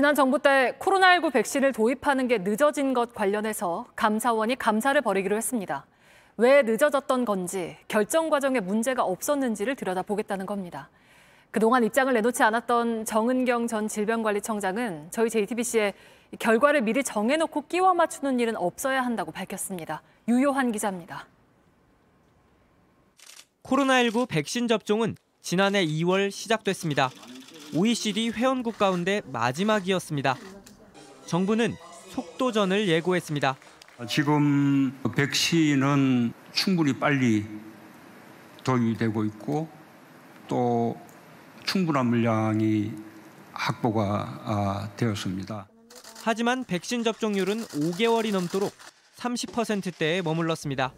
지난 정부 때 코로나19 백신을 도입하는 게 늦어진 것 관련해서 감사원이 감사를 벌이기로 했습니다. 왜 늦어졌던 건지, 결정 과정에 문제가 없었는지를 들여다보겠다는 겁니다. 그동안 입장을 내놓지 않았던 정은경 전 질병관리청장은 저희 JTBC에 결과를 미리 정해놓고 끼워 맞추는 일은 없어야 한다고 밝혔습니다. 유효한 기자입니다. 코로나19 백신 접종은 지난해 2월 시작됐습니다. OECD 회원국 가운데 마지막이었습니다. 정부는 속도전을 예고했습니다. 지금 백신은 충분히 빨리 도입되고 있고 또 충분한 물량이 확보가 아, 되었습니다. 하지만 백신 접종률은 5개월이 넘도록 30%대에 머물렀습니다.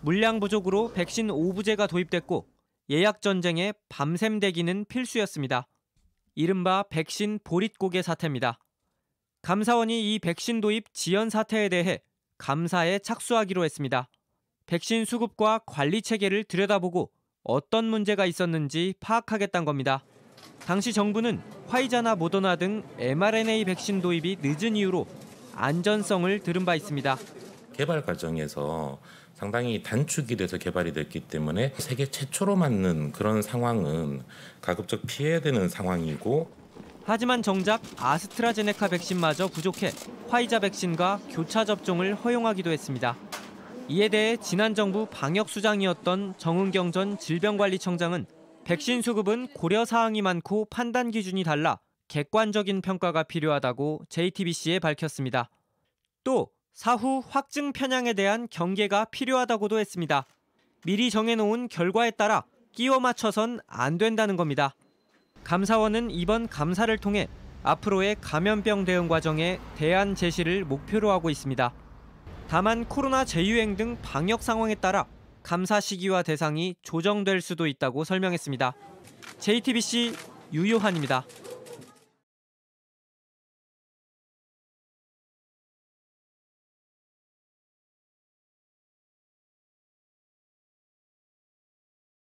물량 부족으로 백신 5부제가 도입됐고 예약 전쟁에 밤샘 대기는 필수였습니다. 이른바 백신 보릿고개 사태입니다. 감사원이 이 백신 도입 지연 사태에 대해 감사에 착수하기로 했습니다. 백신 수급과 관리 체계를 들여다보고 어떤 문제가 있었는지 파악하겠다는 겁니다. 당시 정부는 화이자나 모더나 등 mRNA 백신 도입이 늦은 이유로 안전성을 들은 바 있습니다. 개발 과정에서 상당히 단축이 돼서 개발이 됐기 때문에 세계 최초로 맞는 그런 상황은 가급적 피해야 되는 상황이고 하지만 정작 아스트라제네카 백신마저 부족해 화이자 백신과 교차 접종을 허용하기도 했습니다. 이에 대해 지난 정부 방역수장이었던 정은경 전 질병관리청장은 백신 수급은 고려 사항이 많고 판단 기준이 달라 객관적인 평가가 필요하다고 JTBC에 밝혔습니다. 또 사후 확증 편향에 대한 경계가 필요하다고도 했습니다. 미리 정해놓은 결과에 따라 끼워 맞춰선 안 된다는 겁니다. 감사원은 이번 감사를 통해 앞으로의 감염병 대응 과정에 대안 제시를 목표로 하고 있습니다. 다만 코로나 재유행 등 방역 상황에 따라 감사 시기와 대상이 조정될 수도 있다고 설명했습니다. JTBC 유효한입니다.